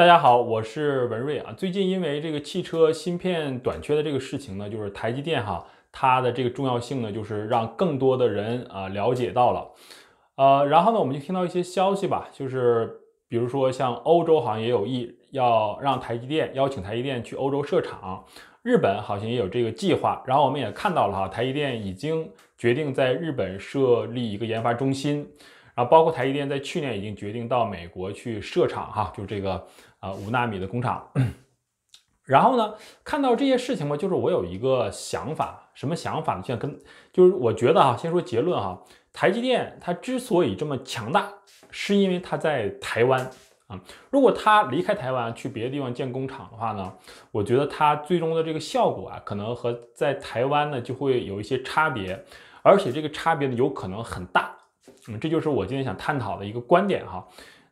大家好，我是文瑞啊。最近因为这个汽车芯片短缺的这个事情呢，就是台积电哈，它的这个重要性呢，就是让更多的人啊了解到了。呃，然后呢，我们就听到一些消息吧，就是比如说像欧洲好像也有意要让台积电邀请台积电去欧洲设厂，日本好像也有这个计划。然后我们也看到了哈，台积电已经决定在日本设立一个研发中心，然后包括台积电在去年已经决定到美国去设厂哈，就这个。啊，五纳米的工厂，然后呢，看到这些事情嘛，就是我有一个想法，什么想法呢？像跟，就是我觉得啊，先说结论哈，台积电它之所以这么强大，是因为它在台湾啊。如果它离开台湾去别的地方建工厂的话呢，我觉得它最终的这个效果啊，可能和在台湾呢就会有一些差别，而且这个差别呢，有可能很大。嗯，这就是我今天想探讨的一个观点哈。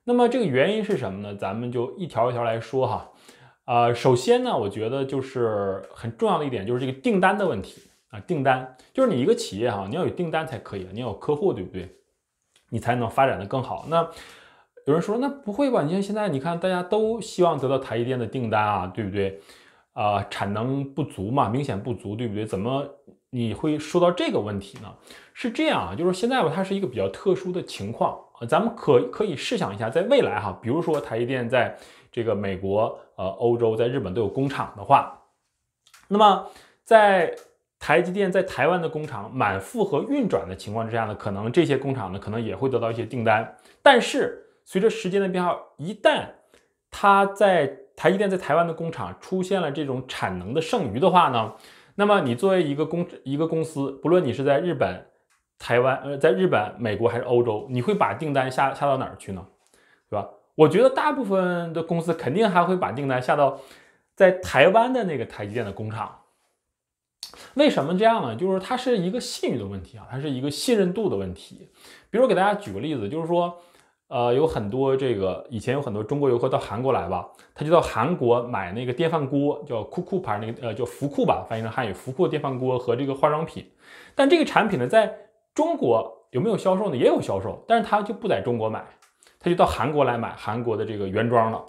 那么这个原因是什么呢？咱们就一条一条来说哈。呃，首先呢，我觉得就是很重要的一点，就是这个订单的问题啊。订单就是你一个企业哈，你要有订单才可以，你要有客户，对不对？你才能发展的更好。那有人说，那不会吧？你像现在你看，大家都希望得到台积电的订单啊，对不对？啊，产能不足嘛，明显不足，对不对？怎么？你会说到这个问题呢？是这样啊，就是现在吧，它是一个比较特殊的情况啊。咱们可可以试想一下，在未来哈，比如说台积电在这个美国、呃欧洲、在日本都有工厂的话，那么在台积电在台湾的工厂满负荷运转的情况之下呢，可能这些工厂呢可能也会得到一些订单。但是随着时间的变化，一旦它在台积电在台湾的工厂出现了这种产能的剩余的话呢？那么你作为一个公一个公司，不论你是在日本、台湾，呃，在日本、美国还是欧洲，你会把订单下下到哪儿去呢？对吧？我觉得大部分的公司肯定还会把订单下到在台湾的那个台积电的工厂。为什么这样呢？就是它是一个信誉的问题啊，它是一个信任度的问题。比如给大家举个例子，就是说。呃，有很多这个以前有很多中国游客到韩国来吧，他就到韩国买那个电饭锅，叫酷酷牌那个呃叫福库吧，翻译成汉语福库电饭锅和这个化妆品。但这个产品呢，在中国有没有销售呢？也有销售，但是他就不在中国买，他就到韩国来买韩国的这个原装了。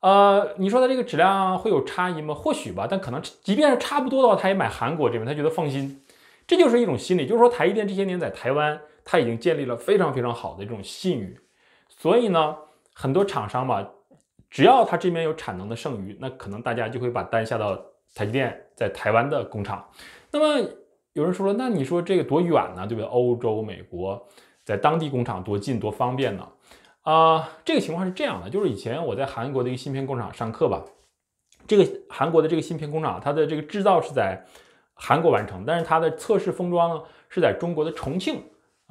呃，你说他这个质量会有差异吗？或许吧，但可能即便是差不多的话，他也买韩国这边，他觉得放心。这就是一种心理，就是说台积电这些年在台湾他已经建立了非常非常好的这种信誉。所以呢，很多厂商吧，只要他这边有产能的剩余，那可能大家就会把单下到台积电在台湾的工厂。那么有人说了，那你说这个多远呢？对不对？欧洲、美国，在当地工厂多近多方便呢？啊，这个情况是这样的，就是以前我在韩国的一个芯片工厂上课吧，这个韩国的这个芯片工厂，它的这个制造是在韩国完成，但是它的测试封装呢是在中国的重庆。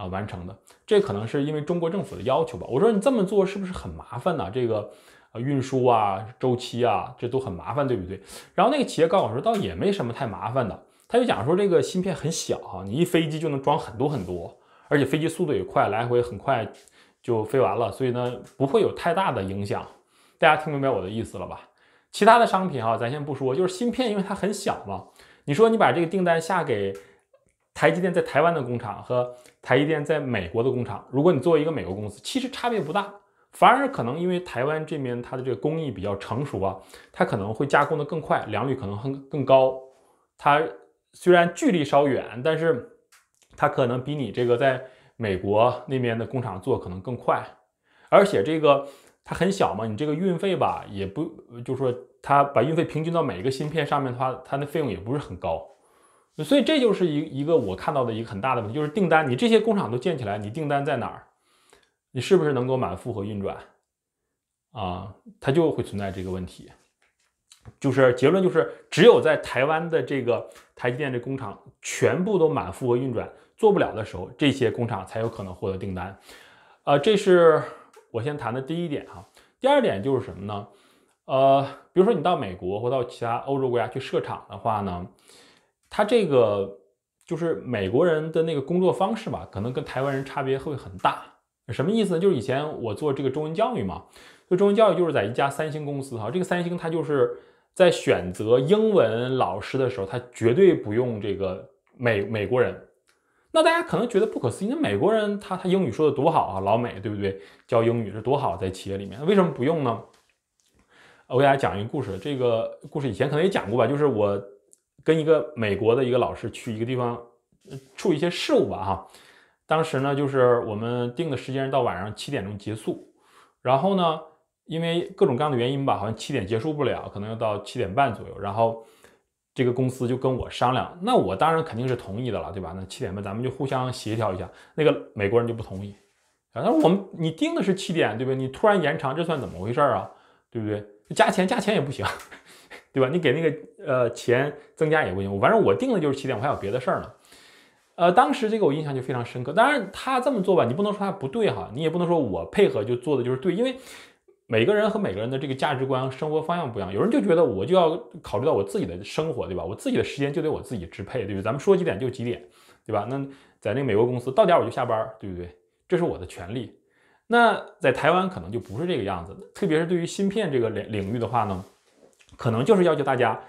啊，完成的这可能是因为中国政府的要求吧。我说你这么做是不是很麻烦呢？这个运输啊、周期啊，这都很麻烦，对不对？然后那个企业告诉我，说倒也没什么太麻烦的。他就讲说，这个芯片很小哈，你一飞机就能装很多很多，而且飞机速度也快，来回很快就飞完了，所以呢不会有太大的影响。大家听明白我的意思了吧？其他的商品哈，咱先不说，就是芯片，因为它很小嘛，你说你把这个订单下给。台积电在台湾的工厂和台积电在美国的工厂，如果你作为一个美国公司，其实差别不大，反而可能因为台湾这边它的这个工艺比较成熟啊，它可能会加工的更快，良率可能更更高。它虽然距离稍远，但是它可能比你这个在美国那边的工厂做可能更快，而且这个它很小嘛，你这个运费吧也不，就说它把运费平均到每一个芯片上面的话，它的费用也不是很高。所以这就是一一个我看到的一个很大的问题，就是订单。你这些工厂都建起来，你订单在哪儿？你是不是能够满负荷运转？啊，它就会存在这个问题。就是结论就是，只有在台湾的这个台积电的工厂全部都满负荷运转做不了的时候，这些工厂才有可能获得订单。呃，这是我先谈的第一点哈。第二点就是什么呢？呃，比如说你到美国或到其他欧洲国家去设厂的话呢？他这个就是美国人的那个工作方式吧，可能跟台湾人差别会很大。什么意思呢？就是以前我做这个中文教育嘛，做中文教育就是在一家三星公司哈。这个三星，它就是在选择英文老师的时候，它绝对不用这个美美国人。那大家可能觉得不可思议，那美国人他他英语说的多好啊，老美对不对？教英语是多好，在企业里面为什么不用呢？我给大家讲一个故事，这个故事以前可能也讲过吧，就是我。跟一个美国的一个老师去一个地方，处一些事务吧哈。当时呢，就是我们定的时间到晚上七点钟结束，然后呢，因为各种各样的原因吧，好像七点结束不了，可能要到七点半左右。然后这个公司就跟我商量，那我当然肯定是同意的了，对吧？那七点半咱们就互相协调一下。那个美国人就不同意，他说我们你定的是七点，对不对？你突然延长，这算怎么回事啊？对不对？加钱加钱也不行。对吧？你给那个呃钱增加也不行，反正我定的就是起点，我还有别的事儿呢。呃，当时这个我印象就非常深刻。当然他这么做吧，你不能说他不对哈，你也不能说我配合就做的就是对，因为每个人和每个人的这个价值观、生活方向不一样。有人就觉得我就要考虑到我自己的生活，对吧？我自己的时间就得我自己支配，对不对？咱们说几点就几点，对吧？那在那个美国公司到点儿我就下班，对不对？这是我的权利。那在台湾可能就不是这个样子特别是对于芯片这个领领域的话呢。可能就是要求大家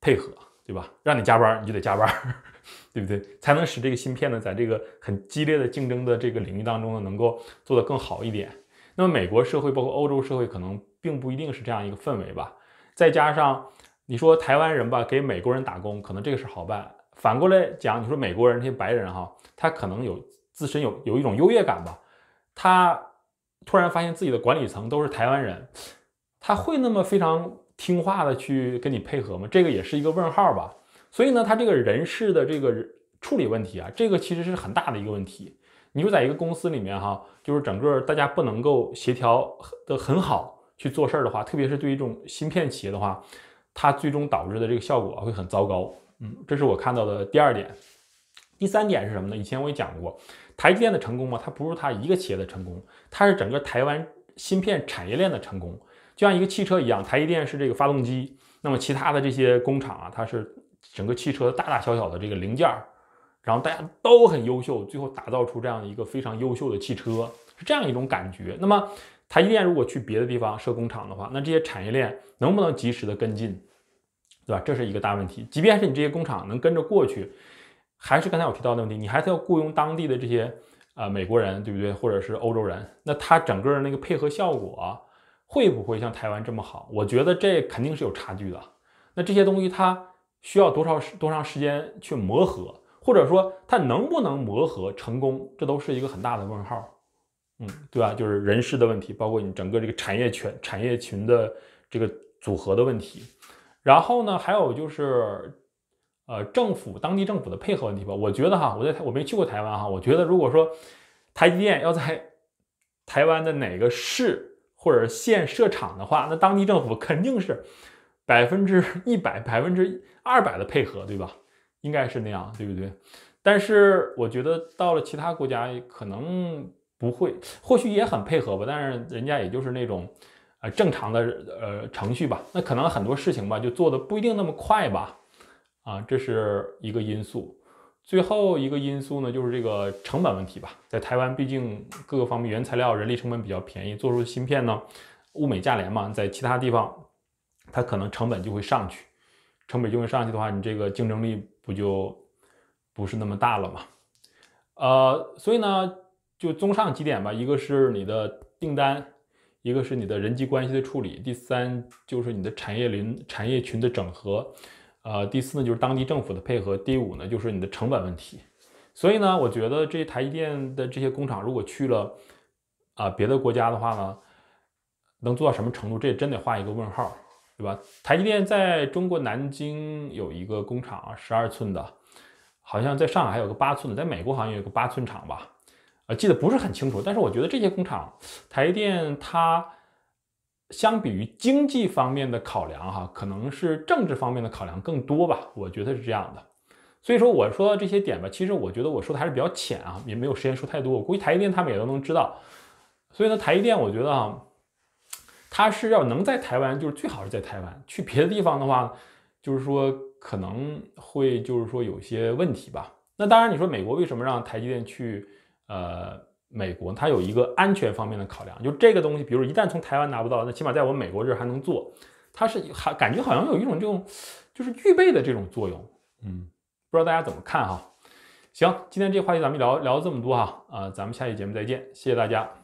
配合，对吧？让你加班你就得加班，对不对？才能使这个芯片呢，在这个很激烈的竞争的这个领域当中呢，能够做得更好一点。那么美国社会包括欧洲社会，可能并不一定是这样一个氛围吧。再加上你说台湾人吧，给美国人打工，可能这个事好办。反过来讲，你说美国人那些白人哈，他可能有自身有有一种优越感吧。他突然发现自己的管理层都是台湾人，他会那么非常。听话的去跟你配合吗？这个也是一个问号吧。所以呢，他这个人事的这个处理问题啊，这个其实是很大的一个问题。你说在一个公司里面哈，就是整个大家不能够协调的很好去做事儿的话，特别是对于这种芯片企业的话，它最终导致的这个效果会很糟糕。嗯，这是我看到的第二点。第三点是什么呢？以前我也讲过，台积电的成功嘛，它不是它一个企业的成功，它是整个台湾芯片产业链的成功。就像一个汽车一样，台积电是这个发动机，那么其他的这些工厂啊，它是整个汽车大大小小的这个零件儿，然后大家都很优秀，最后打造出这样一个非常优秀的汽车，是这样一种感觉。那么台积电如果去别的地方设工厂的话，那这些产业链能不能及时的跟进，对吧？这是一个大问题。即便是你这些工厂能跟着过去，还是刚才我提到的问题，你还是要雇佣当地的这些啊美国人，对不对？或者是欧洲人？那它整个那个配合效果。会不会像台湾这么好？我觉得这肯定是有差距的。那这些东西它需要多少多长时间去磨合，或者说它能不能磨合成功，这都是一个很大的问号。嗯，对吧？就是人事的问题，包括你整个这个产业群、产业群的这个组合的问题。然后呢，还有就是，呃，政府、当地政府的配合问题吧。我觉得哈，我在我没去过台湾哈，我觉得如果说台积电要在台湾的哪个市。或者县设厂的话，那当地政府肯定是百分之一百、百分之二百的配合，对吧？应该是那样，对不对？但是我觉得到了其他国家可能不会，或许也很配合吧，但是人家也就是那种呃正常的呃程序吧。那可能很多事情吧就做的不一定那么快吧，啊，这是一个因素。最后一个因素呢，就是这个成本问题吧。在台湾，毕竟各个方面原材料、人力成本比较便宜，做出芯片呢物美价廉嘛。在其他地方，它可能成本就会上去，成本就会上去的话，你这个竞争力不就不是那么大了吗？呃，所以呢，就综上几点吧，一个是你的订单，一个是你的人际关系的处理，第三就是你的产业林、产业群的整合。呃，第四呢就是当地政府的配合。第五呢就是你的成本问题。所以呢，我觉得这台积电的这些工厂如果去了啊别的国家的话呢，能做到什么程度，这也真得画一个问号，对吧？台积电在中国南京有一个工厂，十二寸的，好像在上海还有个八寸的，在美国好像有个八寸厂吧，呃，记得不是很清楚。但是我觉得这些工厂，台积电它。相比于经济方面的考量，哈，可能是政治方面的考量更多吧。我觉得是这样的。所以说我说这些点吧，其实我觉得我说的还是比较浅啊，也没有时间说太多。我估计台积电他们也都能知道。所以呢，台积电，我觉得啊，它是要能在台湾，就是最好是在台湾。去别的地方的话，就是说可能会就是说有些问题吧。那当然，你说美国为什么让台积电去，呃？美国它有一个安全方面的考量，就这个东西，比如一旦从台湾拿不到，那起码在我们美国这还能做，它是还感觉好像有一种这种就是预备的这种作用，嗯，不知道大家怎么看哈？行，今天这个话题咱们聊聊这么多哈，呃，咱们下期节目再见，谢谢大家。